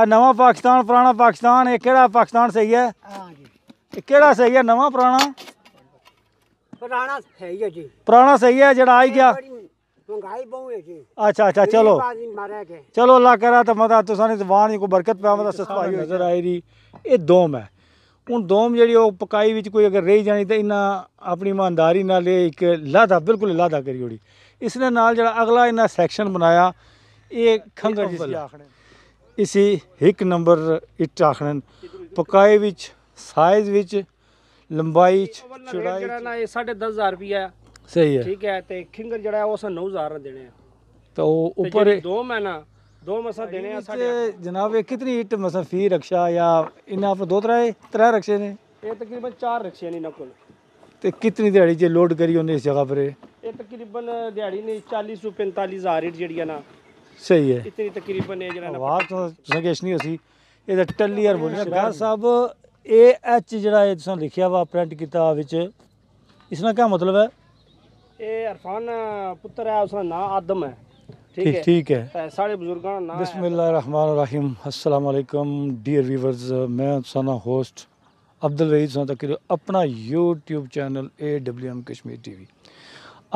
ਆ ਨਵਾਂ ਪਾਕਿਸਤਾਨ ਪੁਰਾਣਾ ਪਾਕਿਸਤਾਨ ਇਹ ਕਿਹੜਾ ਪਾਕਿਸਤਾਨ ਸਹੀ ਹੈ ਹਾਂ ਜੀ ਇਹ ਕਿਹੜਾ ਸਹੀ ਹੈ ਨਵਾਂ ਪੁਰਾਣਾ ਪੁਰਾਣਾ ਸਹੀ ਹੈ ਜੀ ਪੁਰਾਣਾ ਸਹੀ ਹੈ ਜਿਹੜਾ ਆਈ ਗਿਆ ਮਹਿੰਗਾਈ ਬਹੁਤ ਹੈ ਜੀ ਅੱਛਾ ਅੱਛਾ ਚਲੋ ਚਲੋ ਅੱਲਾ ਕਰਾ ਤਾਂ ਮਦਾ ਤੁਸਾਂ ਨੇ ਜ਼ਬਾਨ ਦੀ ਬਰਕਤ ਪਿਆ ਸਸ ਸਸਪਾਈ ਨਜ਼ਰ ਆਈ ਦੀ ਇਹ ਦੋਮ ਹੈ ਹੁਣ ਦੋਮ ਜਿਹੜੀ ਉਹ ਪਕਾਈ ਵਿੱਚ ਕੋਈ ਅਗਰ ਰਹੀ ਜਾਣੀ ਤਾਂ ਇਹਨਾਂ ਆਪਣੀ ਇਮਾਨਦਾਰੀ ਨਾਲ ਇਹ ਇੱਕ ਲਾਦਾ ਬਿਲਕੁਲ ਲਾਦਾ ਕਰੀ ਹੋੜੀ ਇਸ ਨੇ ਨਾਲ ਜਿਹੜਾ ਅਗਲਾ ਇਹਨਾਂ ਸੈਕਸ਼ਨ ਬਣਾਇਆ ਇਹ ਖੰਗਰ ਜਿਸ ਆਖਣੇ ਇਸੀ ਇੱਕ ਨੰਬਰ ਇੱਟ ਆਖਣ ਪਕਾਏ ਵਿੱਚ ਸਾਈਜ਼ ਵਿੱਚ ਲੰਬਾਈ ਚ ਚੌੜਾਈ ਜਿਹੜਾ ਨਾ ਇਹ 10500 ਰੁਪਿਆ ਸਹੀ ਹੈ ਠੀਕ ਹੈ ਤੇ ਖਿੰਗਰ ਜਿਹੜਾ ਉਸ 9000 ਦੇਣੇ ਆ ਤਾਂ ਉਹ ਉੱਪਰ ਦੋ ਮਹੀਨਾ ਦੋ ਮਸਾ ਦੇਣੇ ਆ ਸਾਡੇ ਜਨਾਬ ਇਹ ਕਿਤਨੀ ਇਟ ਮਸਾ ਫੀ ਰਕਸ਼ਾ ਜਾਂ ਇਹਨਾਂ ਆਪ ਦੋ ਤਰ੍ਹਾਂ ਤਰ੍ਹਾਂ ਰਕਸ਼ੇ ਨੇ ਇਹ ਤਕਰੀਬਨ ਚਾਰ ਰਕਸ਼ੇ ਨੇ ਨਾ ਤੇ ਕਿਤਨੀ ਦਿਹਾੜੀ ਜੇ ਲੋਡ ਕਰੀ ਉਹਨੇ ਇਸ ਜਗ੍ਹਾ ਪਰ ਇਹ ਤਕਰੀਬਨ ਦਿਹਾੜੀ ਨੇ 40 ਤੋਂ 45000 ਜਿਹੜੀ ਆ ਨਾ ਸਹੀ ਹੈ ਇਤਨੀ ਤਕਰੀਬਨ ਇਹ ਜਿਹੜਾ ਆਵਾਜ਼ ਤੋਂ ਸੰਗੇਸ਼ ਨਹੀਂ ਅਸੀਂ ਇਹਦਾ ਟੱਲੀ ਹਾਰਮੋਨੀਅਮ ਗਾਰ ਸਾਹਿਬ ए एच जरा तुम लिखिया वा प्रिंट किया इसका क्या मतलब है ये अरफान पुत्र है उसका नाम आदम है ठीक है ठीक है सारे बुजुर्गों का नाम बिस्मिल्लाहिर्रहमानिर्रहीम अस्सलाम वालेकुम डियर व्यूवर्स मैं साना होस्ट अब्दुल रहीद सा तक अपना YouTube channel A W M Kashmir TV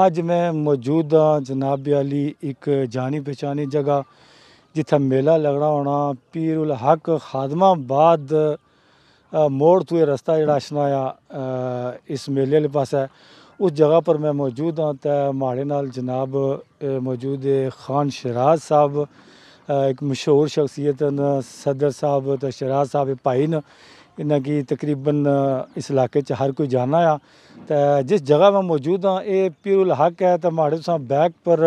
ਅੱਜ ਮੈਂ ਮੌਜੂਦ ਹਾਂ ਜਨਾਬ ਅਲੀ ਇੱਕ ਜਾਣੀ ਪਛਾਣੀ ਜਗ੍ਹਾ ਜਿੱਥੇ ਮੇਲਾ ਲੱਗਣਾ ਹੋਣਾ ਪੀਰੁਲ ਉਲ ਹਕ ਖਾਦਮਾਬਾਦ ਮੋੜ ਤੋਂ ਇਹ ਰਸਤਾ ਜਿਹੜਾ ਅਸ਼ਨਾ ਆ ਇਸ ਮੇਲੇ ਵਾਲੇ ਪਾਸੇ ਉਸ ਜਗ੍ਹਾ ਪਰ ਮੈਂ ਮੌਜੂਦ ਹਾਂ ਤੇ ਮਾੜੇ ਨਾਲ ਜਨਾਬ ਮੌਜੂਦ ਖਾਨ ਸ਼ਰਾਜ਼ ਸਾਹਿਬ ਇੱਕ ਮਸ਼ਹੂਰ ਸ਼ਖਸੀਅਤ ਹਨ ਸਦਰ ਸਾਹਿਬ ਤੇ ਸ਼ਰਾਜ਼ ਸਾਹਿਬ ਭਾਈ ਨੇ इन्ना कि तकरीबन इस इलाके हर कोई जाना आ तो जिस जगह में मौजूद हाँ ये प्यूल हक है तो माड़े तुसा बैक पर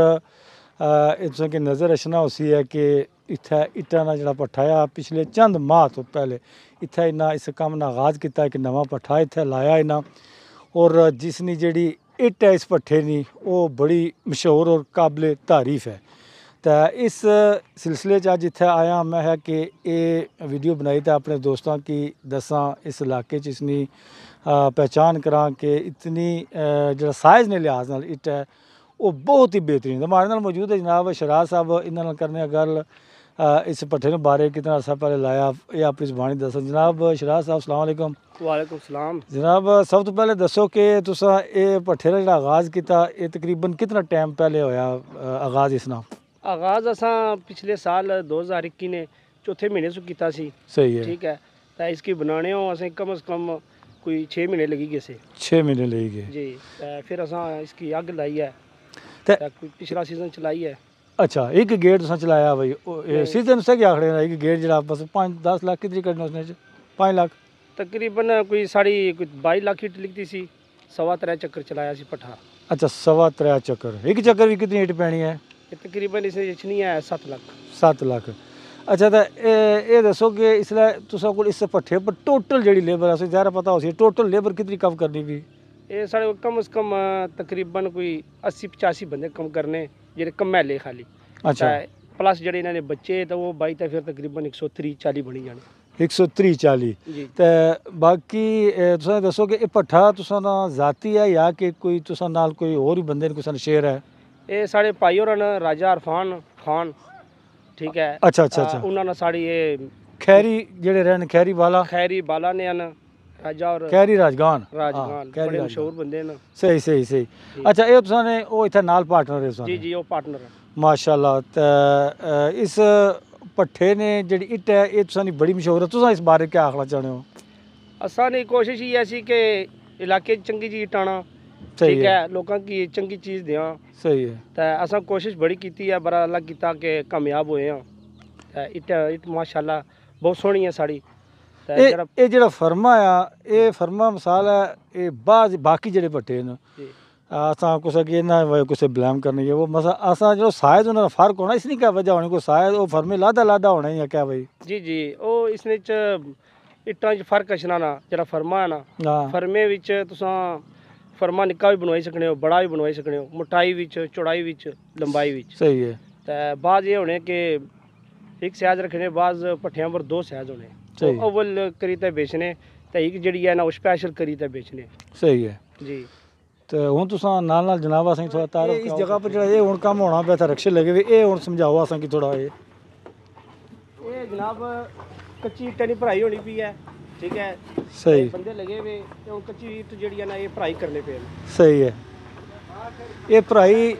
तुसा की नज़र रचना उसी है कि इतने इटा ना जो पट्ठा है पिछले चंद माह तो पहले इतने इन्ना इस काम ने आगाज़ किया एक नवा पट्ठा इतने लाया इन्ना और जिसनी जड़ी इट है इस पट्ठे की वह बड़ी मशहूर और काबिल तारीफ है तो इस सिलसिले जिथे आया मैं है कि ये वीडियो बनाई तो अपने दोस्तों की दसा इस इलाके इसनी पहचान करा कि इतनी जो साइज़ ने लिहाज न इट है वह बहुत ही बेहतरीन हमारे नाल मौजूद है जनाब शराज साहब इन्होंने करने गल इस पट्ठे बारे कितना अर्सा पहले लाया या अपनी जबानी दस जनाब शराज साहब सलामकुम वालेकुम सलाम जनाब सब तो पहले दसो कि तुस ये पट्ठे का जो आगाज़ किया तकरीबन कितना टाइम पहले होया आगाज़ इसना आगाज़ असा पिछले साल दो हज़ार इक्की ने चौथे महीने से किया ठीक है ਹੈ इसकी बनाने ਕੀ ਬਣਾਣੇ कम ਅਸੀਂ ਕਮ ਸੇ ਕਮ ਕੋਈ 6 ਮਹੀਨੇ ਲੱਗੀ ਗਏ ਸੇ 6 ਮਹੀਨੇ ਲੱਗੀ ਗਏ ਜੀ ਫਿਰ ਅਸਾਂ ਇਸ ਕੀ ਅੱਗ ਲਾਈ ਹੈ ਤੇ ਪਿਛਲਾ अच्छा एक गेट तुसा चलाया भाई सीजन से क्या खड़े एक गेट जरा बस पांच दस लाख कितनी कटना उसने पांच लाख तकरीबन कोई साढ़ी कोई बाईस लाख हिट लिखती सी सवा त्रै चक्कर चलाया सी पठा अच्छा सवा त्रै चक्कर एक चक्कर भी कितनी हिट पैनी है ਤੇ ਤਕਰੀਬਨ ਇਸ ਵਿੱਚ ਨਹੀਂ ਆਇਆ 7 ਲੱਖ 7 ਲੱਖ ਅੱਛਾ ਤਾਂ ਇਹ ਦੱਸੋ ਕਿ ਇਸ ਲਈ ਤੁਸੀਂ ਕੋਲ ਇਸ ਪੱਠੇ ਪਰ ਟੋਟਲ ਜਿਹੜੀ ਲੇਬਰ ਆ ਸੋ ਜ਼ਾਰਾ ਪਤਾ ਹੋ ਸੀ ਟੋਟਲ ਲੇਬਰ ਕਿਤਨੀ ਕੰਮ ਕਰਨੀ ਵੀ ਇਹ ਸਾਡੇ ਕਮ ਸ ਕਮ ਤਕਰੀਬਨ ਕੋਈ 80 85 ਬੰਦੇ ਕੰਮ ਕਰਨੇ ਜਿਹੜੇ ਕਮੈਲੇ ਖਾਲੀ ਅੱਛਾ ਪਲੱਸ ਜਿਹੜੇ ਇਹਨਾਂ ਨੇ ਬੱਚੇ ਤਾਂ ਉਹ ਬਾਈ ਤਾਂ ਫਿਰ ਤਕਰੀਬਨ 130 40 ਬਣੀ ਜਾਣੇ 130 40 ਤੇ ਬਾਕੀ ਤੁਸੀਂ ਦੱਸੋ ਕਿ ਇਹ ਪੱਠਾ ਤੁਸਾਂ ਦਾ ਜ਼ਾਤੀ ਹੈ ਜਾਂ ਕਿ ਕੋਈ ਤੁਸਾਂ ਨਾਲ ਕੋਈ ਹੋਰ ਹੀ ਬੰਦੇ ਨੇ ਕੋਈ ਸਾਨੂੰ ਸ਼ੇਅਰ ਹੈ ਇਹ ਸਾਡੇ ਭਾਈ ਹੋਰਾਂ ਨਾਲ ਰਾਜਾ ਅਰਫਾਨ ਖਾਨ ਠੀਕ ਹੈ ਅੱਛਾ ਅੱਛਾ ਅੱਛਾ ਉਹਨਾਂ ਨਾਲ ਸਾਡੀ ਇਹ ਖੈਰੀ ਜਿਹੜੇ ਰਹਿਣ ਖੈਰੀ ਵਾਲਾ ਖੈਰੀ ਵਾਲਾ ਨੇ ਹਨ ਰਾਜਾ ਔਰ ਖੈਰੀ ਰਾਜਗਾਨ ਰਾਜਗਾਨ ਬੜੇ ਮਸ਼ਹੂਰ ਬੰਦੇ ਨੇ ਸਹੀ ਸਹੀ ਸਹੀ ਅੱਛਾ ਇਹ ਤੁਸੀਂ ਨੇ ਉਹ ਇੱਥੇ ਨਾਲ ਪਾਰਟਨਰ ਹੈ ਜੀ ਜੀ ਉਹ ਪਾਰਟਨਰ ਹੈ ਮਾਸ਼ਾਅੱਲਾ ਇਸ ਪੱਠੇ ਨੇ ਜਿਹੜੀ ਇੱਟ ਹੈ ਇਹ ਤੁਸਾਂ ਦੀ ਬੜੀ ਮਸ਼ਹੂਰ ਹੈ ਤੁਸੀਂ ਇਸ ਬਾਰੇ ਕੀ ਆਖਣਾ ਚਾਹੁੰਦੇ ਹੋ ਅਸਾਂ ਨੇ ਕੋਸ਼ਿਸ਼ ਹੀ ਐਸੀ ਕਿ ਇਲਾਕੇ 'ਚ ਚੰਗੀ ਜੀ ਇੱਟ ਠੀਕ ਹੈ। ਲੋਕਾਂ ਕੀ ਚੰਗੀ ਚੀਜ਼ ਦਿਆਂ ਸਹੀ ਹੈ ਤਾਂ ਅਸਾਂ ਕੋਸ਼ਿਸ਼ ਬੜੀ ਕੀਤੀ ਹੈ ਬੜਾ ਅਲੱਗ ਕੀਤਾ ਕਿ ਕਾਮਯਾਬ ਹੋਏ ਹਾਂ ਤਾਂ ਇਟ ਇਟ ਮਾਸ਼ਾਅੱਲਾ ਬਹੁਤ ਸੋਹਣੀ ਹੈ ਸਾੜੀ ਇਹ ਜਿਹੜਾ ਇਹ ਜਿਹੜਾ ਫਰਮਾ ਆ ਇਹ ਫਰਮਾ ਮਿਸਾਲ ਹੈ ਇਹ ਬਾਅਦ ਬਾਕੀ ਜਿਹੜੇ ਭੱਟੇ ਨੇ ਅਸਾਂ ਕੁਛ ਅਗੇ ਨਾ ਵੇ ਬਲੇਮ ਕਰਨੀ ਹੈ ਉਹ ਮਸਾ ਅਸਾਂ ਜੋ ਸਾਇਦ ਉਹਨਾਂ ਦਾ ਫਰਕ ਹੋਣਾ ਇਸ ਨਹੀਂ ਕਾ ਵਜਾ ਹੋਣੀ ਕੋਈ ਸਾਇਦ ਉਹ ਫਰਮੇ ਲਾਦਾ ਲਾਦਾ ਹੋਣਾ ਹੈ ਕਿਆ ਬਈ ਜੀ ਜੀ ਉਹ ਇਸ ਵਿੱਚ ਇਟਾਂ 'ਚ ਫਰਕ ਅਛਣਾ ਨਾ ਜਿਹੜਾ ਫਰਮਾ ਹੈ ਨਾ ਫਰਮੇ ਵਿੱਚ ਤੁਸੀਂ ਫਰਮਾ ਨਿੱਕਾ ਵੀ ਬਣਵਾਈ ਸਕਨੇ ਹੋ ਬੜਾ ਵੀ ਬਣਵਾਈ ਸਕਨੇ ਹੋ ਮੋਟਾਈ ਵਿੱਚ ਚੌੜਾਈ ਵਿੱਚ ਲੰਬਾਈ ਵਿੱਚ ਸਹੀ ਹੈ ਤਾਂ ਬਾਅਦ ਇਹ ਹੋਣੇ ਕਿ ਇੱਕ ਸਾਈਜ਼ ਰੱਖਣੇ ਬਾਅਦ ਪੱਠਿਆਂ ਪਰ ਦੋ ਸਾਈਜ਼ ਹੋਣੇ ਸਹੀ। ਉਹ ਅਵਲ ਕਰੀ ਤੇ ਵੇਚਣੇ ਤਾਂ ਇੱਕ ਜਿਹੜੀ ਹੈ ਨਾ ਉਹ ਸਪੈਸ਼ਲ ਕਰੀ ਤੇ ਵੇਚਣੇ ਸਹੀ ਹੈ ਜੀ ਤੇ ਹੁਣ ਤੁਸੀਂ ਨਾਲ ਨਾਲ ਜਨਾਬਾ असें थोड़ा ਤਾਰ ਇਸ ਜਗ੍ਹਾ ਪਰ ਜਿਹੜਾ ਇਹ ਹੁਣ ਕੰਮ ਹੋਣਾ ਪਿਆ ਤਾਂ ਰਕਸ਼ੇ ਲੱਗੇ ਵੀ ਇਹ ਹੁਣ ਸਮਝਾਓ ਆਸਾਂ ਕਿ ਥੋੜਾ ਇਹ ਇਹ ਜਨਾਬ ਕੱਚੀ ਟਣੀ ਭਰਾਈ ਹੋਣੀ ਪਈ ਹੈ ਠੀਕ ਹੈ ਸਹੀ ਬੰਦੇ ਲਗੇ ਵੇ ਤੇ ਉਹ ਕੱਚੀ ਜਿਹੜੀ ਆ ਨਾ ਇਹ ਭਰਾਈ ਕਰਨੇ ਪਏ ਸਹੀ ਹੈ ਇਹ ਭਰਾਈ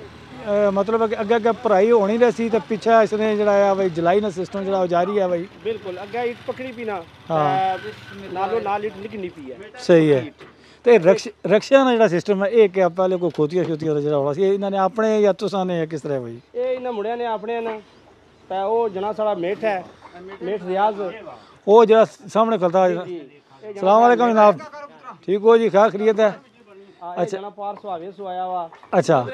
ਮਤਲਬ ਕਿ ਅੱਗੇ ਅੱਗੇ ਭਰਾਈ ਹੋਣੀ ਰਹੀ ਸੀ ਤੇ ਪਿੱਛੇ ਇਸ ਨੇ ਜਿਹੜਾ ਆ ਬਈ ਜਲਾਈ ਨਾ ਸਿਸਟਮ ਜਿਹੜਾ ਉਹ ਜਾਰੀ ਆ ਬਈ ਬਿਲਕੁਲ ਅੱਗੇ ਇੱਟ ਪਕੜੀ ਪੀਣਾ ਨਾ ਨਾਲੋ ਨਾਲ ਇੱਟ ਨਹੀਂ ਪਈ ਹੈ ਸਹੀ ਹੈ ਤੇ ਰਕਸ਼ਾ ਦਾ ਜਿਹੜਾ ਸਿਸਟਮ ਹੈ ਇਹ ਕਿ ਆਪਾਂ ਲਈ ਕੋਈ ਖੋਤੀਆਂ ਖੋਤੀਆਂ ਦਾ ਜਿਹੜਾ ਹੋਣਾ ਸੀ ਇਹਨਾਂ ਨੇ ਆਪਣੇ ਜਾਂ ਤੁਸਾਂ ਨੇ ਕਿਸ ਤਰ੍ਹਾਂ ਬਈ ਇਹ ਇਹਨਾਂ ਮੁੰਡਿਆਂ ਨੇ ਆਪਣੇ ਨੇ ਤਾਂ ਉਹ ਜਣਾ ਸਾਡਾ ਮੇਠ ਹੈ ਮੇਠ ਰਿਆਜ਼ ਉਹ ਜਿਹੜਾ ਸਾਹਮਣੇ ਖਲਦਾ ਸਲਾਮ ਅਲੈਕਮ ਜਨਾਬ ਠੀਕ ਹੋ ਜੀ ਖੈਰ ਖਰੀਅਤ ਹੈ ਅੱਛਾ ਜਣਾ ਪਾਰ ਸੁਹਾਵੇ ਸੁਆਇਆ ਵਾ ਅੱਛਾ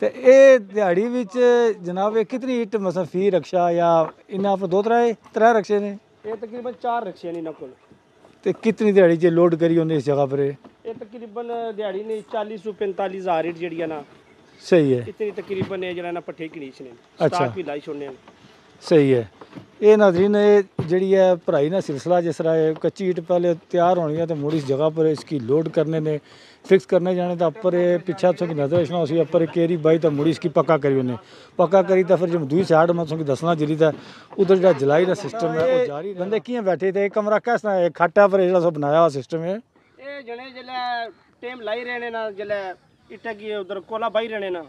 ਤੇ ਇਹ ਦਿਹਾੜੀ ਵਿੱਚ ਜਨਾਬ ਇਹ ਕਿਤਨੀ ਇਟ ਮਸਾ ਫੀ ਰਕਸ਼ਾ ਜਾਂ ਇਹਨਾਂ ਆਪ ਦੋ ਤਰ੍ਹਾਂ ਤਰ੍ਹਾਂ ਰਕਸ਼ੇ ਨੇ ਇਹ ਤਕਰੀਬਨ ਚਾਰ ਰਕਸ਼ੇ ਨੇ ਇਹਨਾਂ ਕੋਲ ਤੇ ਕਿਤਨੀ ਦਿਹਾੜੀ ਜੇ ਲੋਡ ਕਰੀ ਹੁੰਦੀ ਇਸ ਜਗ੍ਹਾ ਪਰ ਇਹ ਤਕਰੀਬਨ ਦਿਹਾੜੀ ਨੇ 40 ਤੋਂ 45 ਹਜ਼ਾਰ ਰੇਟ ਜਿਹੜੀਆਂ ਨਾ ਸਹੀ ਹੈ ਇਤਨੀ ਤਕਰੀਬਨ ਇਹ ਜਿਹੜਾ ਨਾ ਪੱਠੇ ਕਿਣੀਚ ਨੇ ਸਟਾਕ ਵੀ ਲਾਈ ਛੋੜਨੇ ਨੇ ਸਹੀ ਹੈ ਇਹ नाजरीन ਜਿਹੜੀ है पढ़ाई ना सिलसिला जिस तरह है कच्ची ईट पहले तैयार होनी है तो मुड़ इस जगह पर इसकी लोड करने ने फिक्स करने जाने तो अपर पीछे तुम नजर अच्छा उसी अपर केरी बाई तो मुड़ी इसकी पक्का करी उन्हें पक्का करी तो फिर जब दूसरी साइड में तुम दसना जरी था उधर जो जलाई का सिस्टम है वो जारी बंदे किए बैठे थे कमरा कैसा है खट्टा पर जो बनाया हुआ सिस्टम है जने जले टेम लाई रहने ना जले इटे की उधर कोला बाई रहने ना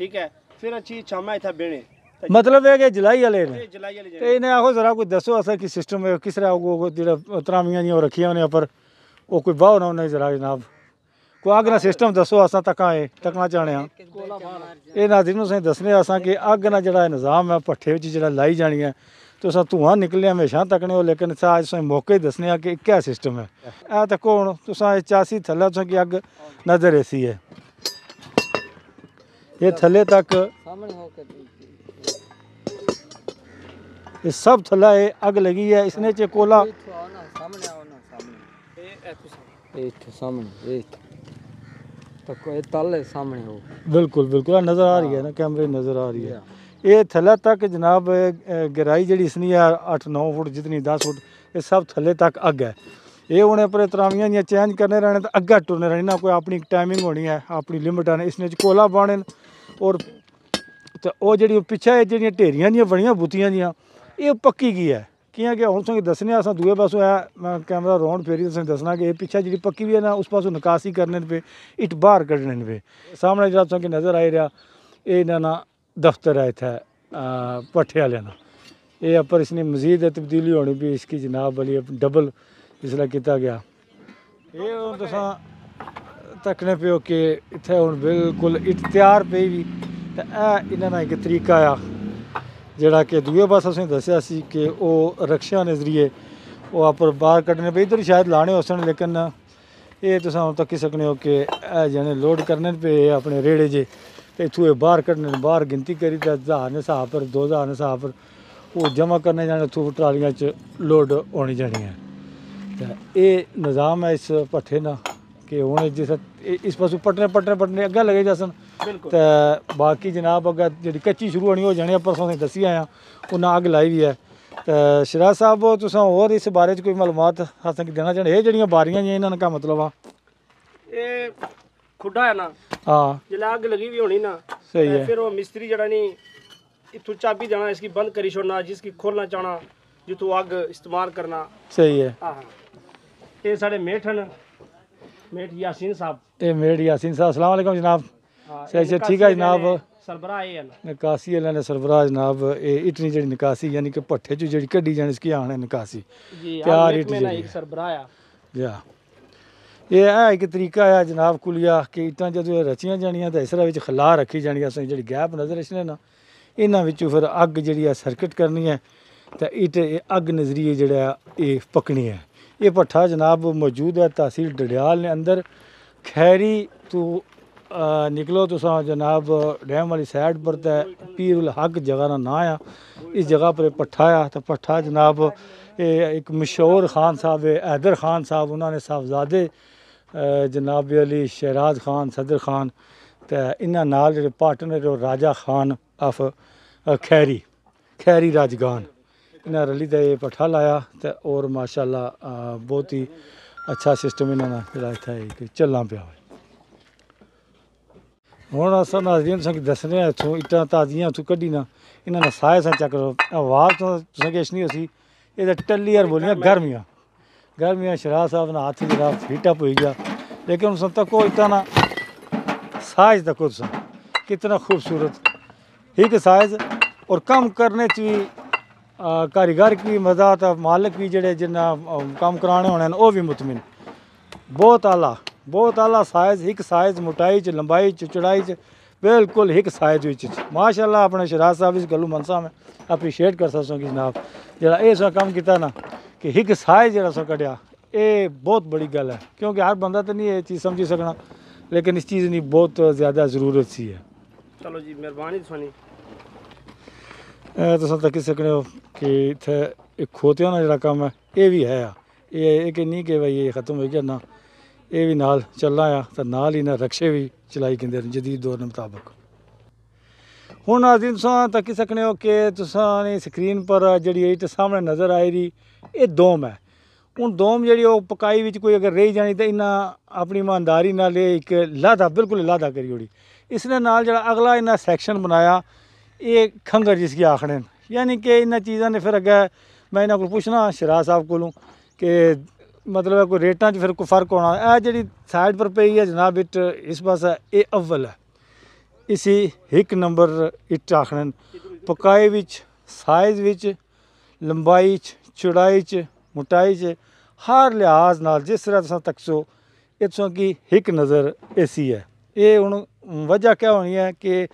ठीक है फिर अच्छी छामा इतना बेने मतलब है कि जुलाई ਵਾਲੇ ਨੇ ਜਲਾਈ ਵਾਲੇ जरा ਇਹਨੇ ਆਹੋ ਜ਼ਰਾ ਕੋਈ ਦੱਸੋ ਅਸਾਂ ਕਿ ਸਿਸਟਮ ਹੈ ਕਿਸ ਤਰ੍ਹਾਂ ਉਹ ਜਿਹੜਾ ਤਰਾਮੀਆਂ ਦੀਆਂ ਰੱਖੀਆਂ ਨੇ ਪਰ ਉਹ ਕੋਈ को अग ना सिस्टम दसो अस तक है तकना चाहने ये नाजिन दसने अस कि अग ना जोड़ा निज़ाम है पट्ठे जरा लाई जानी है तो अस धुआं निकलिया हमेशा तकने हो लेकिन मौके ही दसने कि इक्कै सिस्टम है ए तक हूँ तुस चासी थले तुस की अग नजर ऐसी है ये थले तक ਇਹ ਸਭ ਥੱਲੇ ਅੱਗ ਲੱਗੀ ਹੈ ਇਸਨੇ ਚ ਕੋਲਾ ਸਾਹਮਣੇ ਆਉਣਾ ਸਾਹਮਣੇ ਇਹ ਇੱਥੇ ਇੱਥੇ ਸਾਹਮਣੇ ਇਹ ਤੱਕ ਇਹ ਤਲ ਸਾਹਮਣੇ ਹੋ ये थले तो तो तो। हाँ। तक जनाब गहराई जी इसनी है अट्ठ नौ फुट जितनी दस फुट ये सब थले तक अग है ये होने पर तरावियां जी चेंज करने रहने तो अग्गे टुरने रहने ना कोई अपनी टाइमिंग होनी है अपनी लिमिट आने इसने कोला पाने और तो वह जी पिछे जी ढेरिया जी बनिया बूतियां जी ਇਹ ਪੱਕੀ ਕੀ ਹੈ ਕਿਹਾ ਕਿ ਹੁਣ ਤੁਸੀਂ ਦੱਸਨੇ ਅਸਾਂ ਦੂਏ ਪਾਸੋਂ ਆ ਕੈਮਰਾ ਰੌਂਡ ਫੇਰੀ ਤੁਸੀਂ ਦੱਸਣਾ ਕਿ ਇਹ ਪਿੱਛੇ ਜਿਹੜੀ ਪੱਕੀ ਵੀ ਹੈ ਨਾ ਉਸ ਪਾਸੋਂ ਨਿਕਾਸੀ ਕਰਨੇ ਨੇ ਪੇ ਇਟ ਬਾਹਰ ਕੱਢਣੇ ਨੇ ਪੇ ਸਾਹਮਣੇ ਜਿਹੜਾ ਤੁਹਾਨੂੰ ਨਜ਼ਰ ਆਈ ਰਿਹਾ ਇਹ ਇਹਨਾਂ ਦਾ ਦਫ਼ਤਰ ਹੈ ਇੱਥੇ ਪੱਠੇ ਵਾਲਿਆਂ ਦਾ ਇਹ ਅਪਰ ਇਸਨੇ ਮਜ਼ੀਦ ਤਬਦੀਲੀ ਹੋਣੀ ਵੀ ਕੀ ਜਨਾਬ ਵਾਲੀ ਡਬਲ ਇਸ ਤਰ੍ਹਾਂ ਕੀਤਾ ਗਿਆ ਇਹ ਹੁਣ ਤੁਸੀਂ ਤੱਕਨੇ ਪਿਓ ਕਿ ਇੱਥੇ ਹੁਣ ਬਿਲਕੁਲ ਇਟ ਤਿਆਰ ਪਈ ਵੀ ਤਾਂ ਇਹ ਇਹਨਾਂ ਦਾ ਇੱਕ ਤਰੀਕਾ ਆ ਜਿਹੜਾ ਕਿ ਦੂਏ ਪਾਸੇ ਅਸੀਂ ਦੱਸਿਆ ਸੀ ਕਿ ਉਹ ਰਕਸ਼ਿਆਂ ਨਜ਼ਰੀਏ ਉਹ ਆਪਰ ਬਾਹਰ ਕੱਢਣੇ ਪਏ ਇਧਰ ਸ਼ਾਇਦ ਲਾਣੇ ਹੋਸਣ ਲੇਕਿਨ ਇਹ ਤੁਸੀਂ ਹੁਣ ਤੱਕ ਹੀ ਸਕਨੇ ਹੋ ਕਿ ਇਹ ਜਣੇ ਲੋਡ ਕਰਨੇ ਪਏ ਆਪਣੇ ਰੇੜੇ ਜੇ ਤੇ ਇਥੋਂ ਇਹ ਬਾਹਰ ਕੱਢਣੇ ਬਾਹਰ ਗਿਣਤੀ ਕਰੀ ਤੇ ਹਜ਼ਾਰ ਨੇ ਸਾਹ ਪਰ 2000 ਨੇ ਸਾਹ ਪਰ ਉਹ ਜਮ੍ਹਾਂ ਕਰਨੇ ਜਾਣੇ ਇਥੋਂ ਟਰਾਲੀਆਂ 'ਚ ਲੋਡ ਹੋਣੀ ਜਾਣੀ ਹੈ ਇਹ ਨਿਜ਼ਾਮ ਹੈ ਇਸ ਪੱਠੇ ਨਾਲ ਕਿ ਹੁਣ ਜਿਸ ਇਸ ਪਾਸੂ ਪਟਨੇ ਪਟਨੇ ਪਟਨੇ ਅੱਗੇ ਲਗੇ ਜਾਸਨ ਤੇ ਬਾਕੀ ਜਨਾਬ ਅੱਗੇ ਜਿਹੜੀ ਕੱਚੀ ਸ਼ੁਰੂ ਹੋਣੀ ਹੋ ਜਾਣੀ ਆ ਪਰਸੋਂ ਦੇ ਦੱਸੀ ਆਇਆ ਉਹ ਨਾਗ ਲਾਈ ਵੀ ਹੈ ਤੇ ਸ਼ਿਰਾ ਸਾਹਿਬ ਤੁਸੀਂ ਹੋਰ ਇਸ ਬਾਰੇ ਕੋਈ ਮਾਲੂਮਾਤ ਹਾਸਨ ਦੇਣਾ ਚਾਹੁੰਦੇ ਇਹ ਜਿਹੜੀਆਂ ਬਾਰੀਆਂ ਜੀ ਇਹਨਾਂ ਦਾ ਕੀ ਮਤਲਬ ਆ ਇਹ ਖੁੱਡਾ ਹੈ ਨਾ ਹਾਂ ਜਲਾਗ ਲਗੀ ਵੀ ਹੋਣੀ ਨਾ ਸਹੀ ਹੈ ਫਿਰ ਉਹ ਮਿਸਤਰੀ ਜਿਹੜਾ ਨਹੀਂ ਇਥੋਂ ਚਾਬੀ ਜਾਣਾ ਇਸ ਬੰਦ ਕਰੀ ਛੋੜਨਾ ਜਿਸ ਖੋਲਣਾ ਚਾਹਣਾ ਜਿੱਥੋਂ ਅੱਗ ਇਸਤੇਮਾਲ ਕਰਨਾ ਸਹੀ ਹੈ ਹਾਂ ਇਹ ਸਾਡੇ ਮੇਠਣ मेट यासीन साहब ए जनाब अच्छा ठीक है जनाब निकासी ने सरबरा जनाब इटनी जेह्ड़ी निकासी यानी कि भट्ठे च जेह्ड़ी जानी इसकी आने निकासी प्यार इटनी या एह् है इक तरीका ऐ जनाब कुलिया कि इटां जदूं रचियां जानियां ते इसरा बिच खला रखी जानी जी गैप नजर इसने ना इन्हां बिच्चों फिर सर्किट करनी है ते इट अग नजरिए जेह्ड़ा ऐ पकनी है ये भट्ठा जनाब मौजूद है तहसील डडियाल ने अंदर खैरी तो निकलो तो जनाब डैम वाली साइड पर तो पीर उल हक जगह का ना आ इस जगह पर भट्ठा आया तो भट्ठा जनाब ए, एक मशहूर खान साहब हैदर खान साहब उन्होंने साहबजादे जनाब अली शहराज खान सदर खान तो इन्होंने पार्टनर राजा खान ऑफ खैरी खैरी राजगान इन्हें रली दे पट्ठा लाया तो और माशाला बहुत ही अच्छा सिस्टम इन्होंने जोड़ा इतना चलना पाया हूँ अस नाजरीन तुसेंगी दसने आं इत्थों इट्टां ताज़ियां इत्थूं कड्ढिना इन्हां ने साए करो आवाज़ तो तुसें किश निं होसी एह्दे टल्ली हर बोलियां गर्मियां गर्मियां शराब साहब ने हत्थ जेह्ड़ा हीट अप होई लेकिन तुस तक्को इट्टां ना साइज तको तुस कितना खूबसूरत एक साइज और कम करने भी घर की तो मालिक भी जेह्ड़े जिन्ना कम्म कराने होने वह भी मुतमिन बहुत आला बहुत आला साइज एक साइज मोटाई च लंबाई च चौड़ाई च बिल्कुल एक साइज बिच माशाल्लाह अपने शराज साहब इस गलू मनसा में अप्रीशिएट कर सकदा कि जनाब जरा एह् असें कम्म ना कि एक साइज जरा सो कटिया ये बहुत बड़ी गल है क्योंकि हर बंदा तो नहीं ये चीज़ समझी सकना लेकिन इस चीज़ की बहुत ज़्यादा जरूरत सी है चलो जी मेहरबानी ਤੁਸੀਂ ਤਾਂ ਕਿਸੇ ਕਨੇ ਕਿ ਇੱਥੇ ਇਹ ਖੋਤਿਆਂ ਦਾ ਜਿਹੜਾ ਕੰਮ ਹੈ ਇਹ ਵੀ ਹੈ ਆ ਇਹ ਇਹ ਕਿ ਨਹੀਂ ਕਿ ਭਾਈ ਇਹ ਖਤਮ ਹੋ ਗਿਆ ਨਾ ਇਹ ਵੀ ਨਾਲ ਚੱਲਣਾ ਆ ਤਾਂ ਨਾਲ ਹੀ ਨਾ ਰਕਸ਼ੇ ਵੀ ਚਲਾਈ ਕਿੰਦੇ ਨੇ ਜਦੀਦ ਦੌਰ ਦੇ ਮੁਤਾਬਕ ਹੁਣ ਨਾਜ਼ਰੀਨ ਤੁਸੀਂ ਤੱਕ ਸਕਨੇ ਹੋ ਕਿ ਤੁਸੀਂ ਨੇ ਸਕਰੀਨ ਪਰ ਜਿਹੜੀ ਇਹ ਤੇ ਸਾਹਮਣੇ ਨਜ਼ਰ ਆਈ ਰਹੀ ਇਹ ਦੋਮ ਹੈ ਹੁਣ ਦੋਮ ਜਿਹੜੀ ਉਹ ਪਕਾਈ ਵਿੱਚ ਕੋਈ ਅਗਰ ਰਹੀ ਜਾਣੀ ਤਾਂ ਇਹਨਾਂ ਆਪਣੀ ਇਮਾਨਦਾਰੀ ਨਾਲ ਇਹ ਇੱਕ ਲਾਦਾ ਬਿਲਕੁਲ ਲਾਦਾ ਕਰੀ ਹੋੜੀ ਇਸ ਨੇ ਨਾਲ ਜਿਹੜਾ ਅਗਲਾ ਇਹਨਾਂ ਸੈਕਸ਼ਨ ਬਣਾਇਆ ਇਹ ਖੰਗਰ ਜਿਸ ਕੀ ਆਖਣੇ ਯਾਨੀ ਕਿ ਇਹਨਾਂ ਚੀਜ਼ਾਂ ਨੇ ਫਿਰ ਅੱਗੇ ਮੈਂ ਇਹਨਾਂ ਕੋਲ ਪੁੱਛਣਾ ਸ਼ਰਾ ਸਾਹਿਬ ਕੋਲੋਂ ਕਿ ਮਤਲਬ ਕੋਈ ਰੇਟਾਂ 'ਚ ਫਿਰ ਕੋਈ ਫਰਕ ਹੋਣਾ ਇਹ ਜਿਹੜੀ ਸਾਈਡ ਪਰ ਪਈ ਹੈ ਜਨਾਬ ਇਟ ਇਸ ਬਸ ਇਹ ਅਵਲ ਹੈ ਇਸੀ ਇੱਕ ਨੰਬਰ ਇਟ ਆਖਣ ਪਕਾਏ ਵਿੱਚ ਸਾਈਜ਼ ਵਿੱਚ ਲੰਬਾਈ 'ਚ ਚੌੜਾਈ 'ਚ ਮੋਟਾਈ 'ਚ ਹਰ ਲਿਹਾਜ਼ ਨਾਲ ਜਿਸ ਤਰ੍ਹਾਂ ਤੁਸੀਂ ਤੱਕਸੋ ਇਤੋਂ ਕੀ ਇੱਕ ਨਜ਼ਰ ਐਸੀ ਹੈ ਇਹ ਹੁਣ ਵਜ੍ਹਾ ਕਿਆ ਹੋਣੀ ਹੈ ਕਿ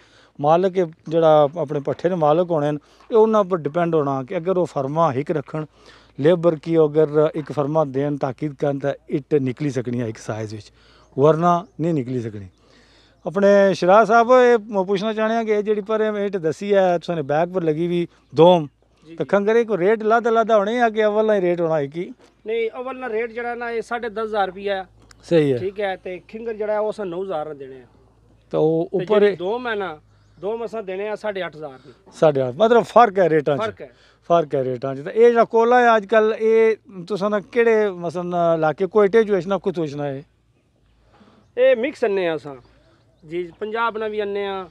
ਮਾਲਕ ਜਿਹੜਾ ਆਪਣੇ ਪੱਠੇ ਦੇ ਮਾਲਕ ਹੋਣੇ ਨੇ ਇਹ ਉਹਨਾਂ ਉੱਪਰ ਡਿਪੈਂਡ ਹੋਣਾ ਕਿ ਅਗਰ ਉਹ ਫਰਮਾ ਹਿੱਕ ਰੱਖਣ ਲੇਬਰ ਕੀ ਅਗਰ ਇੱਕ ਫਰਮਾ ਦੇਣ ਤਾਕੀਦ ਕਰਨ ਤਾਂ ਇੱਟ ਨਿਕਲੀ ਸਕਣੀ ਹੈ ਇੱਕ ਸਾਈਜ਼ ਵਿੱਚ ਵਰਨਾ ਨਹੀਂ ਨਿਕਲੀ ਸਕਣੀ ਆਪਣੇ ਸ਼ਰਾ ਸਾਹਿਬ ਇਹ ਪੁੱਛਣਾ ਚਾਹਣੇ ਆ ਕਿ ਇਹ ਜਿਹੜੀ ਪਰ ਇੱਟ ਦਸੀ ਹੈ ਤੁਸੀਂ ਨੇ ਬੈਗ ਪਰ ਲੱਗੀ ਵੀ ਦੋਮ ਤਾਂ ਖੰਗਰੇ ਕੋ ਰੇਟ ਲਾਦਾ ਲਾਦਾ ਹੋਣੇ ਆ ਕਿ ਅਵਲ ਨਾਲ ਰੇਟ ਹੋਣਾ ਹੈ ਕੀ ਨਹੀਂ ਅਵਲ ਨਾਲ ਰੇਟ ਜਿਹੜਾ ਨਾ ਇਹ 10500 ਰੁਪਿਆ ਸਹੀ ਹੈ ਠੀਕ ਹੈ ਤੇ ਖਿੰਗਰ ਜਿਹੜਾ ਉਸ 9000 ਦੇਣੇ ਆ ਤਾਂ ਉਹ ਉੱਪਰ ਦੋਮ ਹੈ ਨਾ ਦੋ ਮਸਾਂ ਦੇਣੇ ਆ 8.5000 ਦੀ ਸਾਡੇ ਨਾਲ ਮਤਲਬ ਫਰਕ ਹੈ ਰੇਟਾਂ 'ਚ ਫਰਕ ਹੈ ਫਰਕ ਹੈ ਰੇਟਾਂ 'ਚ ਤਾਂ ਇਹ ਜਿਹੜਾ ਕੋਲਾ ਹੈ ਅੱਜ ਕੱਲ ਇਹ ਤੁਸੀਂ ਨਾ ਕਿਹੜੇ ਮਸਲਨ ਇਲਾਕੇ ਕੋਇਟੇ ਜੋ ਇਸਨਾ ਕੁਝ ਹੋਸ਼ਨਾ ਹੈ ਇਹ ਮਿਕਸ ਅੰਨੇ ਆ ਸਾਂ ਜੀ ਪੰਜਾਬ ਨਾਲ ਵੀ ਅੰਨੇ ਆ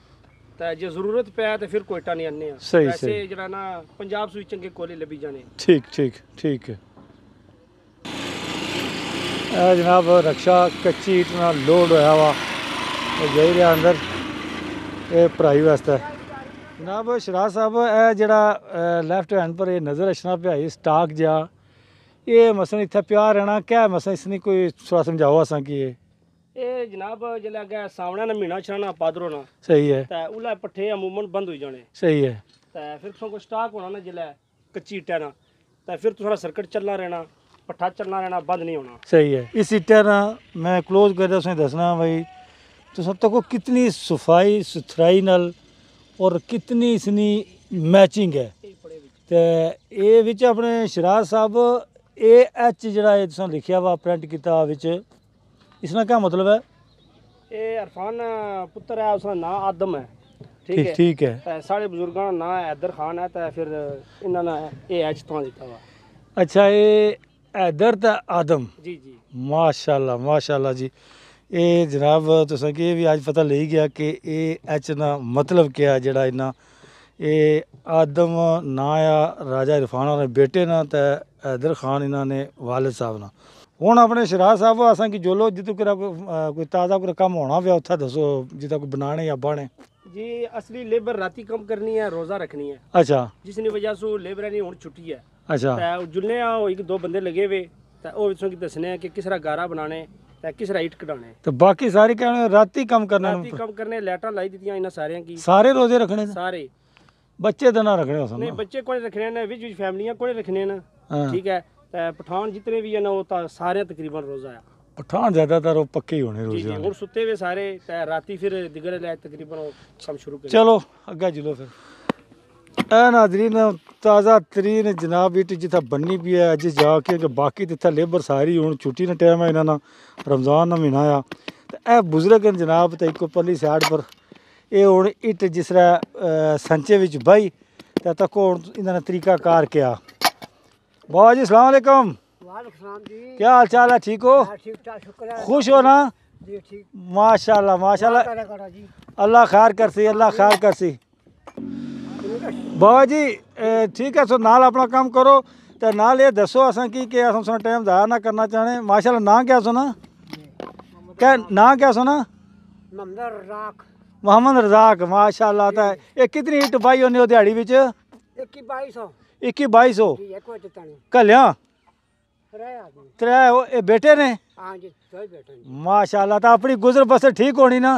ਤਾਂ ਜੇ ਜ਼ਰੂਰਤ ਪਿਆ ਤਾਂ ਫਿਰ ਕੋਇਟਾ ਨਹੀਂ ਅੰਨੇ ਆ ਸਹੀ, ਸਹੀ। ਜਿਹੜਾ ਨਾ ਪੰਜਾਬ ਸੂ ਚੰਗੇ ਕੋਲੇ ਲੱਭੀ ਜਾਣੇ ठीक ठीक ठीक है अ, जनाब रक्षा कच्ची इतना लोड होया हुआ और यही रहा अंदर ਇਹ ਭਰਾਈ ਵਾਸਤੇ ਜਨਾਬ ਸ਼ਰਾਜ ਸਾਹਿਬ ਇਹ ਜਿਹੜਾ ਲੈਫਟ ਹੈਂਡ ਪਰ ਇਹ ਨਜ਼ਰ ਅਸ਼ਨਾ ਪਿਆ ਸਟਾਕ ਜਾ ਇਹ ਮਸਲ ਇੱਥੇ ਪਿਆ ਰਹਿਣਾ ਕਿਹ ਮਸਲ ਇਸ ਨਹੀਂ ਕੋਈ ਥੋੜਾ ਸਮਝਾਓ ਅਸਾਂ ਕਿ ਇਹ ਇਹ ਜਨਾਬ ਜਿਹੜਾ ਗਿਆ ਸਾਵਣਾ ਨਾ ਮਹੀਨਾ ਛਣਾ ਪਾਦਰੋ ਨਾ ਸਹੀ ਹੈ ਤਾਂ ਉਲਾ ਪੱਠੇ ਅਮੂਮਨ ਬੰਦ ਹੋ ਜਾਣੇ ਸਹੀ ਹੈ ਤਾਂ ਫਿਰ ਤੋਂ ਕੋਈ ਸਟਾਕ ਹੋਣਾ ਨਾ ਜਿਹੜਾ ਕੱਚੀ ਇੱਟਾਂ ਨਾ ਤਾਂ ਫਿਰ ਤੁਹਾਡਾ ਸਰਕਟ ਚੱਲਣਾ ਰਹਿਣਾ ਪੱਠਾ ਚੱਲਣਾ ਰਹਿਣਾ ਬੰਦ ਨਹੀਂ ਹੋਣਾ ਸਹੀ ਹੈ ਇਸ ਇੱਟਾਂ ਨਾ ਮੈਂ ਕਲੋਜ਼ ਕਰਦਾ ਤੁਸੀਂ ਦੱਸਣਾ ਭਾਈ तो ਸਭ ਤੋਂ ਕੋ ਕਿਤਨੀ ਸਫਾਈ ਸੁਥਰਾਈ ਨਾਲ ਔਰ ਕਿਤਨੀ ਇਸਨੀ ਮੈਚਿੰਗ ਹੈ ਤੇ ਇਹ ਵਿੱਚ ਆਪਣੇ ਸ਼ਰਾਜ ਸਾਹਿਬ ਏ ਐਚ ਜਿਹੜਾ ਇਹ ਤੁਸੀਂ ਲਿਖਿਆ ਵਾ ਪ੍ਰਿੰਟ ਕੀਤਾ ਵਿੱਚ ਇਸ ਨਾਲ ਕੀ ਮਤਲਬ ਹੈ ਇਹ ਅਰਫਾਨ ਪੁੱਤਰ ਹੈ ਉਸ ਦਾ ਨਾਮ ਆਦਮ ਹੈ ਠੀਕ ਹੈ ਠੀਕ ਹੈ ਸਾਡੇ ਬਜ਼ੁਰਗਾਂ ਦਾ ਨਾਮ ਹੈਦਰ ਖਾਨ ਹੈ ਤਾਂ ਫਿਰ ਇਹਨਾਂ ਨੇ ਏ ਐਚ ਤੋਂ ਦਿੱਤਾ ਵਾ ਅੱਛਾ ਇਹ ਹੈਦਰ ਤਾਂ ਆਦਮ ਜੀ ਜੀ ਮਾਸ਼ਾਅੱਲਾ ਮਾਸ਼ਾਅੱਲਾ ਜੀ ਇਹ ਜਨਾਬ ਤੁਸੀਂ ਕਿ ਵੀ ਅੱਜ ਪਤਾ ਲਈ ਗਿਆ ਕਿ ਇਹ ਐਚ ਦਾ ਮਤਲਬ ਕੀ ਆ ਜਿਹੜਾ ਇਹਨਾਂ ਇਹ ਆਦਮ ਨਾ ਆ ਰਾਜਾ ਇਰਫਾਨ ਉਹਨਾਂ ਦੇ ਬੇਟੇ ਨਾ ਤੇ ਹੈਦਰ ਖਾਨ ਇਹਨਾਂ ਨੇ ਵਾਲਿਦ ਸਾਹਿਬ ਨਾਲ ਹੁਣ ਆਪਣੇ ਸ਼ਰਾਜ ਸਾਹਿਬ ਆਸਾਂ ਕਿ ਜੋ ਲੋ ਜਿੱਤੂ ਕਿਰਾ ਕੋਈ ਤਾਜ਼ਾ ਕੋਈ ਕੰਮ ਹੋਣਾ ਵੇ ਉੱਥੇ ਦੱਸੋ ਜਿੱਦਾ ਕੋਈ ਬਣਾਣੇ ਜਾਂ ਬਾਣੇ ਜੀ ਅਸਲੀ ਲੇਬਰ ਰਾਤੀ ਕੰਮ ਕਰਨੀ ਹੈ ਰੋਜ਼ਾ ਰੱਖਣੀ ਹੈ ਅੱਛਾ ਜਿਸ ਨੇ ਵਜ੍ਹਾ ਸੋ ਲੇਬਰ ਨਹੀਂ ਹੁਣ ਛੁੱਟੀ ਹੈ ਅੱਛਾ ਤੇ ਜੁਲਨੇ ਆ ਇੱਕ ਦੋ ਬੰਦੇ ਲਗੇ ਵੇ ਤਾਂ ਉਹ ਵਿੱਚੋਂ ਕੀ ਦੱਸਣੇ ਆ ਕਿ ਕਿਸ ਤਰ੍ਹਾਂ ਗਾਰਾ ਬਣਾਣੇ ਪੈਕੇਜ ਰਾਈਟ ਕਢਾਣੇ ਤੇ ਬਾਕੀ ਸਾਰੇ ਕਹਿੰਦੇ ਰਾਤੀ ਕੰਮ ਕਰਨਾ ਰਾਤੀ ਕੰਮ ਕਰਨੇ ਲਾਈਟਾਂ ਲਾਈ ਦਿੱਤੀਆਂ ਇਹਨਾਂ ਸਾਰਿਆਂ ਕੀ ਸਾਰੇ ਰੋਜ਼ੇ ਰੱਖਣੇ ਨੇ ਸਾਰੇ ਬੱਚੇ ਤਾਂ ਨਾ ਰੱਖਣੇ ਉਸ ਨਹੀਂ ਬੱਚੇ ਕੋਲੇ ਰੱਖਣੇ ਨੇ ਵਿੱਚ ਵਿੱਚ ਫੈਮਲੀਆਂ ਕੋਲੇ ਰੱਖਣੇ ਨੇ ਹਾਂ। ਠੀਕ ਹੈ ਤੇ ਪਠਾਨ ਜਿੰਨੇ ਵੀ ਹਨ ਉਹ ਤਾਂ ਸਾਰੇ ਤਕਰੀਬਨ ਰੋਜ਼ਾ ਆ ਪਠਾਨ ਜ਼ਿਆਦਾਤਰ ਉਹ ਪੱਕੇ ਹੀ ਹੋਣੇ ਜੀ ਜੀ ਰੋਜ਼ੇ ਹੁਣ ਸੁੱਤੇ ਵੇ ਸਾਰੇ ਤੇ ਰਾਤੀ ਫਿਰ ਦਿਗਰੇ ਲੈ ਤਕਰੀਬਨ ਉਹ ਕੰਮ ਸ਼ੁਰੂ ਕਰੇ ਚਲੋ ਅੱਗਾ ਜਿਲੋ ਫਿਰ नाजरीन ताज़ा तरीन जनाब इट जिते बनी भी है अज जाके बाकी जिते लेबर सारी हूँ छुट्टी ने टाइम है इन्होंने रमजान का महीना आया तो यह बुजुर्ग जनाब तो एक पहली साइड पर यह हूँ इट जिसरे संचे बच्चे बही तो तक हूँ इन्होंने तरीकाकार किया बाबा जी सलाम वालेकुम क्या हाल चाल है ठीक हो हाँ, खुश हो ना माशा माशा अल्लाह खैर कर सी अल्लाह खैर करसी बाबा जी ठीक है सो नाल अपना काम करो तो नाल ये दसो ਅਸਾਂ की ਕਿ ਅਸਾਂ ਸੋਨਾ ਟਾਈਮ ਜ਼ਾਇਆ ਨਾ ਕਰਨਾ ਚਾਹਣੇ ਮਾਸ਼ਾਅੱਲਾ क्या ना क्या सुना मोहम्मद रजाक माशाला तो ये कितनी हिट पाई होने दिहाड़ी बिच इक्की बाई सौ कल्या त्रै बेटे ने माशाला तो अपनी गुजर बसर ठीक होनी ना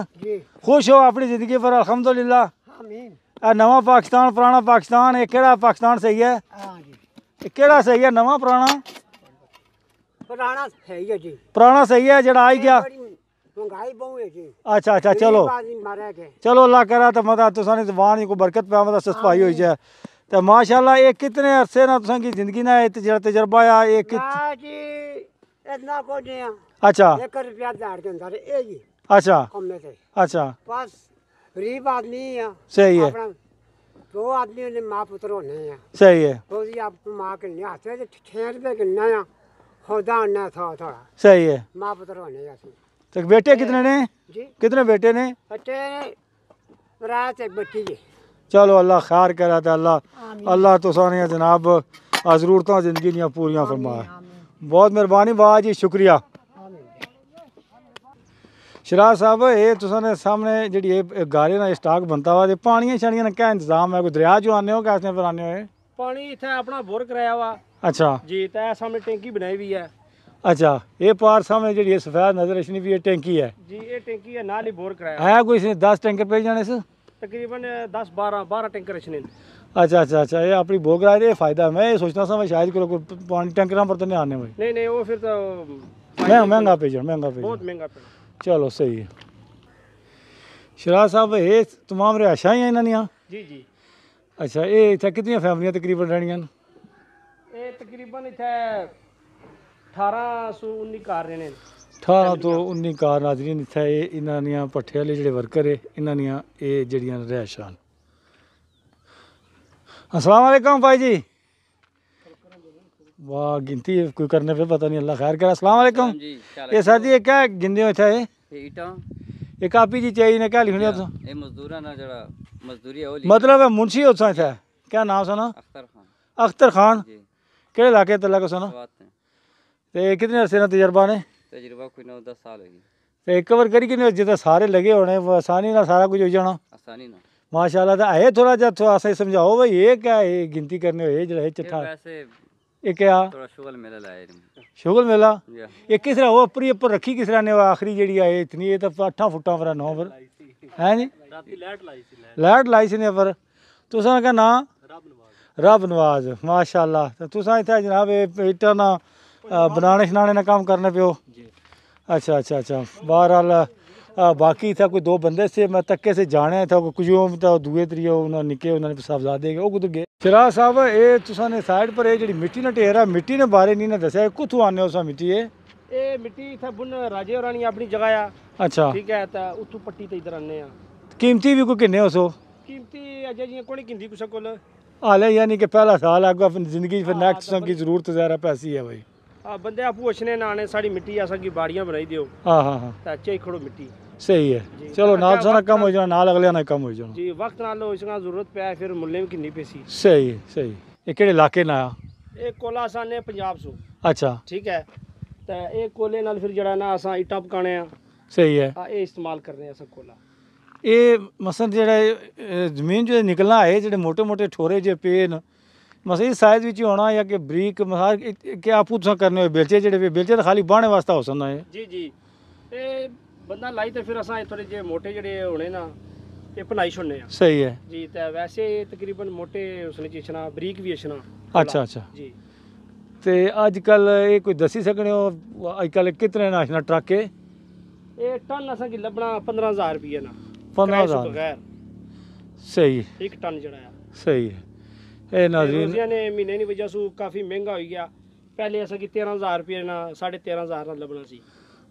खुश हो अपनी जिंदगी पर अलहमदुल्ला नवा पाकिस्तान पुराना पाकिस्तान एक केड़ा पाकिस्तान सही है केड़ा सही है नवा पुराना पुराना सही है जी पुराना सही है जड़ा आई गया अच्छा अच्छा चलो चलो अल्लाह करा तो मतलब तुसानी जबान को बरकत पे सस सस्पाई हो जाए तो माशाल्लाह ये कितने अरसे ना तुसा की जिंदगी ना इत जरा तजर्बा आया ये इतना कुछ नहीं अच्छा एक रुपया दाड़ के अंदर ए जी अच्छा अच्छा बस सही है चलो अल्लाह खैर करा था अल्लाह अल्लाह तो जनाब जरूरत जिंदगी पूरी फरमाए बहुत मेहरबानी बाबा जी शुक्रिया ਸ਼ਰਾਜ ਸਾਹਿਬ ਇਹ ਤੁਸੀਂ ਨੇ ਸਾਹਮਣੇ ਜਿਹੜੀ ਇਹ ਗਾਰੇ ਨਾਲ ਸਟਾਕ ਬੰਦਾ ਵਾ ਤੇ ਪਾਣੀਆਂ ਛਾਣੀਆਂ ਦਾ ਕਿਆ ਇੰਤਜ਼ਾਮ ਹੈ ਕੋਈ ਦਰਿਆ ਜੋ ਆਨੇ ਹੋ ਕਿਸ ਨੇ ਬਣਾਣੇ ਹੋਏ ਪਾਣੀ ਇੱਥੇ ਆਪਣਾ ਬੋਰ ਕਰਾਇਆ ਵਾ ਅੱਛਾ ਜੀ ਤਾਂ अच्छा ये पार सामने जी सफेद नजर रशनी भी ये है जी ये टैंकी है नाली बोर कराया है कोई इसने दस टैंकर पे जाने से तकरीबन दस बारह बारह टैंकर इसने अच्छा अच्छा अच्छा ये अपनी बोर कराए फायदा मैं ये सोचना था शायद को पानी टैंकर पर तो नहीं आने नहीं नहीं वो फिर तो महंगा पे महंगा पे बहुत महंगा पे ਚਲੋ ਸਹੀ ਹੈ ਸ਼ਰਾ ਸਾਹਿਬ ਇਹ तमाम ਰਿਆਸ਼ਾਂ ਹੀ ਆ ਇਹਨਾਂ ਦੀਆਂ ਜੀ ਜੀ ਅੱਛਾ ਇਹ ਇੱਥੇ ਕਿੰਨੀਆਂ ਫੈਮਲੀਆਂ ਤਕਰੀਬਨ ਰਹਿਣੀਆਂ ਨੇ ਇਹ ਤਕਰੀਬਨ ਇੱਥੇ 1819 ਕਾਰ ਨੇ 18 ਤੋਂ 19 ਕਾਰ ਨਾਜ਼ਰੀਨ ਇੱਥੇ ਇਹ ਇਹਨਾਂ ਦੀਆਂ ਪੱਠੇ ਵਾਲੇ ਜਿਹੜੇ ਵਰਕਰ ਹੈ ਇਹਨਾਂ ਦੀਆਂ ਇਹ ਜਿਹੜੀਆਂ ਰਿਹਾਇਸ਼ਾਂ ਅਸਲਾਮ ਅਲੈਕਮ ਭਾਈ ਜੀ वाह गिनती कोई करने पे पता नहीं अल्लाह खैर करे अस्सलाम वालेकुम ये हाँ सर जी क्या गिनदे हो इथे ये ईटा ये कापी जी चाहिए ने क्या लिखने हो ए मजदूरा ना जड़ा मजदूरी हो मतलब है मुंशी हो सा है क्या नाम सुना अख्तर खान अख्तर खान जी केड़े इलाके तला को सुना ते कितने अरसे ना तजुर्बा ने तजुर्बा कोई 9 10 साल होगी ते एक बार करी कि किने जिदा सारे लगे होने आसानी ना सारा कुछ हो जाना आसानी ना माशाल्लाह तो है थोड़ा जा थोड़ा सा समझाओ भाई ये क्या है गिनती करने हो ये जड़ा है चिट्ठा वैसे शुगल मेला किस रखी आखिरी तो अठा फुटा है लाइट लाई सी पर तुसा क्या ना रब नवाज माशाला तुसा इतना बनाने शनाने काम करने अच्छा अच्छा अच्छा बहरहाल ਬਾਕੀ ਥਾ ਕੋਈ ਦੋ ਬੰਦੇ ਸੇ ਮੈਂ ਤੱਕੇ ਸੇ ਜਾਣਿਆ ਥਾ ਕੁਝ ਉਹ ਤਾਂ ਦੂਏ ਤਰੀਏ ਉਹਨਾਂ ਨਿੱਕੇ ਉਹਨਾਂ ਨੇ ਸਾਹਿਬਜ਼ਾਦੇ ਗਏ ਉਹ ਕੁਦ ਗਏ ਸ਼ਰਾ ਸਾਹਿਬ ਇਹ ਤੁਸਾਂ ਨੇ ਸਾਈਡ ਪਰ ਇਹ ਜਿਹੜੀ ਮਿੱਟੀ ਨਾ ਢੇਰ ਆ ਮਿੱਟੀ ਨੇ ਬਾਰੇ ਨਹੀਂ ਨਾ ਦੱਸਿਆ ਕਿੱਥੋਂ ਆਨੇ ਹੋ ਸਾ ਮਿੱਟੀ ਇਹ ਇਹ ਮਿੱਟੀ ਇਥੇ ਬੁਨ ਰਾਜੇ ਰਾਣੀ ਆਪਣੀ ਜਗ੍ਹਾ ਆ ਅੱਛਾ ਠੀਕ ਹੈ ਤਾਂ ਉੱਥੋਂ ਪੱਟੀ ਤੇ ਇਧਰ ਆਨੇ ਆ ਕੀਮਤੀ ਵੀ ਕੋ ਕਿੰਨੇ ਹੋਸੋ ਕੀਮਤੀ ਅਜੇ ਜੀ ਕੋਣੀ ਕਿੰਦੀ ਕੁਸਾ ਕੋਲ ਹਾਲੇ ਯਾਨੀ ਕਿ ਪਹਿਲਾ ਸਾਲ ਆਗੋ ਆਪਣੀ ਜ਼ਿੰਦਗੀ ਫਿਰ ਨੈਕਸਟ ਸਮ ਕੀ ਜ਼ਰੂਰਤ ਜ਼ਾਰਾ ਪੈਸੀ ਹੈ ਭਾਈ ਆ ਬੰਦੇ ਆਪੂ ਅਛਨੇ ਨਾ ਆਣੇ ਸਾਡੀ ਮਿੱਟੀ ਆ ਸਕੀ ਬਾੜੀਆਂ ਬਣਾਈ ਦਿਓ ਹਾਂ ਹਾਂ ਹਾਂ ਤਾਂ ਚੇ ਖੜੋ ਮਿੱਟੀ ਸਹੀ ਹੈ ਚਲੋ ਨਾਲ ਸਾਰਾ ਕੰਮ ਹੋ ਜਾਣਾ ਨਾਲ ਅਗਲਿਆਂ ਨਾਲ ਕੰਮ ਹੋ ਜਾਣਾ ਜੀ ਵਕਤ ਨਾਲ ਲੋ ਇਸਾਂ ਜ਼ਰੂਰਤ ਪਿਆ ਫਿਰ ਮੁੱਲੇ ਵੀ ਕਿੰਨੀ ਪੈਸੀ ਸਹੀ ਸਹੀ ਇਹ ਕਿਹੜੇ ਇਲਾਕੇ ਨਾਲ ਆ ਇਹ ਕੋਲਾ ਸਾਨੇ ਪੰਜਾਬ ਸੋ ਅੱਛਾ ਠੀਕ ਹੈ ਤਾਂ ਇਹ ਕੋਲੇ ਨਾਲ ਫਿਰ ਜਿਹੜਾ ਨਾ ਅਸਾਂ ਇਟਾਂ ਪਕਾਣੇ ਆ ਸਹੀ ਹੈ ਆ ਇਹ ਇਸਤੇਮਾਲ ਆ ਅਸਾਂ ਕੋਲਾ ਇਹ ਮਸਲ ਜਿਹੜਾ ਜ਼ਮੀਨ ਜੋ ਨਿਕਲਣਾ ਹੈ ਜਿਹੜੇ ਮੋٹے-ਮੋٹے ਠੋਰੇ ਜੇ ਪੇਨ ਮਸੇ ਮਸਲ ਸਾਈਜ਼ ਵਿੱਚ ਹੋਣਾ ਜਾਂ ਕਿ ਬਰੀਕ ਮਸਾਰ ਕਿ ਆਪੂ ਤੁਸੀਂ ਕਰਨੇ ਹੋਏ ਬੇਲਚੇ ਜਿਹੜੇ ਬੇਲਚੇ ਤਾਂ ਖਾਲੀ ਬਾਣੇ ਵਾਸਤੇ ਹੋ ਸਕਦਾ ਹੈ ਜੀ ਜੀ ਇਹ ਬੰਦਾ ਲਾਈ ਤੇ ਫਿਰ ਅਸਾਂ ਇਹ ਥੋੜੇ ਜਿਹੇ ਮੋਟੇ ਜਿਹੜੇ ਹੋਣੇ ਨਾ ਇਹ ਭਲਾਈ ਛੁੰਨੇ ਆ ਸਹੀ ਹੈ ਜੀ ਤਾਂ ਵੈਸੇ ਇਹ ਤਕਰੀਬਨ ਮੋਟੇ ਉਸਨੇ ਚੀਚਣਾ ਬਰੀਕ ਵੀ ਅਛਣਾ ਅੱਛਾ ਅੱਛਾ ਜੀ ਤੇ ਅੱਜ ਕੱਲ ਇਹ ਕੋਈ ਦੱਸੀ ਸਕਣੇ ਹੋ ਅੱਜ ਕੱਲ ਕਿਤਨੇ ਨਾਸ਼ਨਾ ਟਰੱਕ ਇਹ ਟਨ ਅਸਾਂ ਕੀ ਲੱਭਣਾ 15000 ਰੁਪਏ ਨਾ 15000 ਬਗੈਰ ਸਹੀ ਇੱਕ ਟਨ ਜਿਹੜਾ ਆ ਸਹੀ ਹੈ ਇਹ ਨਾਜ਼ਰੀਨ ਜੀ ਨੇ ਮਹੀਨੇ ਨਹੀਂ ਵਜਾ ਸੂ ਕਾਫੀ ਮਹਿੰਗਾ ਹੋ ਗਿਆ ਪਹਿਲੇ ਅਸਾਂ ਕੀ 13000 ਰੁਪਏ ਨਾ 13500 ਨਾਲ ਲੱਭਣਾ ਸੀ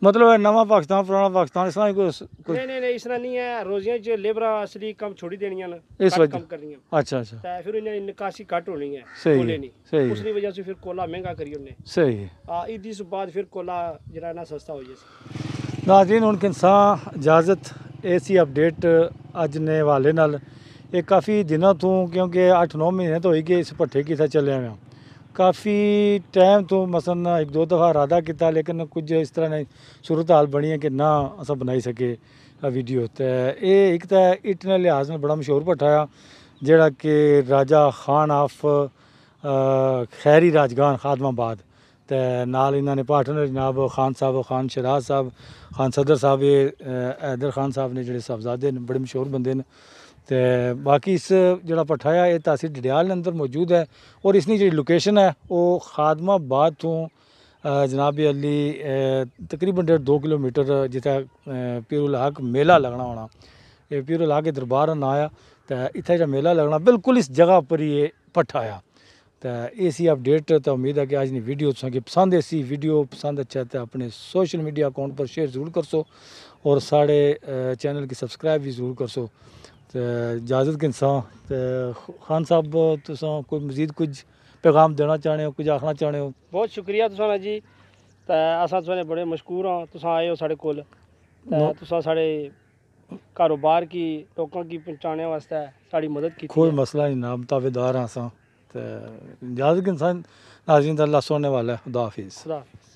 मतलब है नवा पाकिस्तान पुराना पाकिस्तान इस तरह कोई नहीं नहीं नहीं इस तरह नहीं है रोजियां जो लेबर असली कम छोड़ी देनियां ना इस वजह अच्छा अच्छा तो फिर इन्हें निकासी घट होनी है सही है उसकी वजह से फिर कोला महंगा करी उन्हें सही है हां बाद फिर कोला जरा ना सस्ता हो जाए नाजीन उनके इंसान इजाजत ऐसी अपडेट अज ने हवाले नाल ਇਹ ਕਾਫੀ ਦਿਨਾਂ ਤੋਂ ਕਿਉਂਕਿ 8-9 ਮਹੀਨੇ ਤੋਂ ਹੋਈ ਕਿ ਇਸ ਪੱਠੇ ਕਿਥਾ ਚੱਲਿਆ काफ़ी टाइम तो मसन एक दो दफ़ा इरादा किया लेकिन कुछ इस तरह ने सूरत तो हाल बनी है कि ना अस बनाई सके वीडियो तो ये एक तो इट ने लिहाज में बड़ा मशहूर पठाया जड़ा कि राजा खान ऑफ खैरी राजगान खादमाबाद तो नाल इन्होंने पार्टनर जनाब खान साहब खान शराज साहब खान सदर साहब ये हैदर खान साहब ने जो साहबजादे बड़े मशहूर बंदे ने ਤੇ ਬਾਕੀ ਇਸ ਜਿਹੜਾ ਪੱਠਾ ਆ ਇਹ ਤਾਸੀਰ ਡਡਿਆਲ ਦੇ ਅੰਦਰ ਮੌਜੂਦ ਹੈ ਔਰ ਇਸ ਦੀ ਜਿਹੜੀ ਲੋਕੇਸ਼ਨ ਹੈ ਉਹ जनाब अली तकरीबन डेढ़ दो किलोमीटर जित्थै पीरुल हक मेला लगना होना एह् पीरुल हक दरबार ना आया तो ते इत्थै मेला लगना बिल्कुल इस जगह पर ही एह् भट्ठा आया ते इसी अपडेट तो उम्मीद है कि आज नी वीडियो तुसेंगी पसंद इसी वीडियो पसंद अच्छा तो अपने सोशल मीडिया अकाउंट पर शेयर ज़रूर कर सो और साढ़े चैनल की सब्सक्राइब भी ज़रूर कर सो इजाज़त घिनसां ते खान साहब तुम कोई मजीद कुछ पैगाम देना चाह्ने ओ कुछ आखना चाह्ने हो बहुत शुक्रिया तुम्हारा जी ते असां तुसें बड़े मशहूर हाँ तुस आए हो साढ़े कोल साढ़े कारोबार की लोगों की पहुंचाने वास्ते साढ़ी मदद की कोई मसला नहीं जनाब तावेदार हाँ असां ते इजाज़त घिनसां नाजिन अल्लाह सुनने वाला है खुदा हाफिज़ खुदा हाफिज़